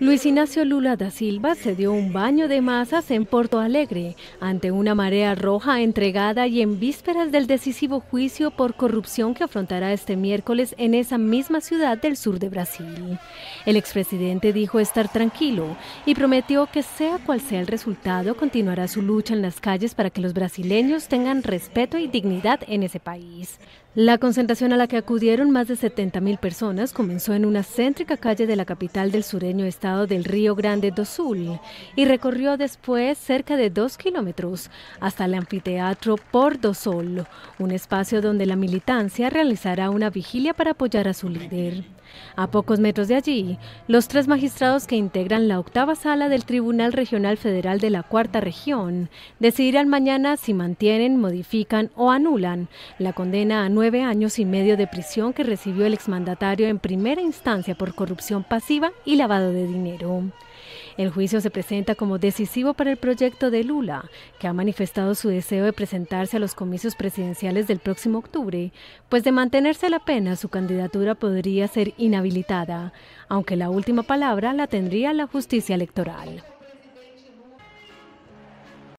Luis Ignacio Lula da Silva se dio un baño de masas en Porto Alegre ante una marea roja entregada y en vísperas del decisivo juicio por corrupción que afrontará este miércoles en esa misma ciudad del sur de Brasil. El expresidente dijo estar tranquilo y prometió que sea cual sea el resultado, continuará su lucha en las calles para que los brasileños tengan respeto y dignidad en ese país. La concentración a la que acudieron más de 70.000 personas comenzó en una céntrica calle de la capital del sureño estadounidense del Río Grande do Sul y recorrió después cerca de dos kilómetros hasta el anfiteatro do Sol, un espacio donde la militancia realizará una vigilia para apoyar a su líder. A pocos metros de allí, los tres magistrados que integran la octava sala del Tribunal Regional Federal de la Cuarta Región decidirán mañana si mantienen, modifican o anulan la condena a nueve años y medio de prisión que recibió el exmandatario en primera instancia por corrupción pasiva y lavado de dinero. El juicio se presenta como decisivo para el proyecto de Lula, que ha manifestado su deseo de presentarse a los comicios presidenciales del próximo octubre, pues de mantenerse la pena su candidatura podría ser inhabilitada, aunque la última palabra la tendría la justicia electoral.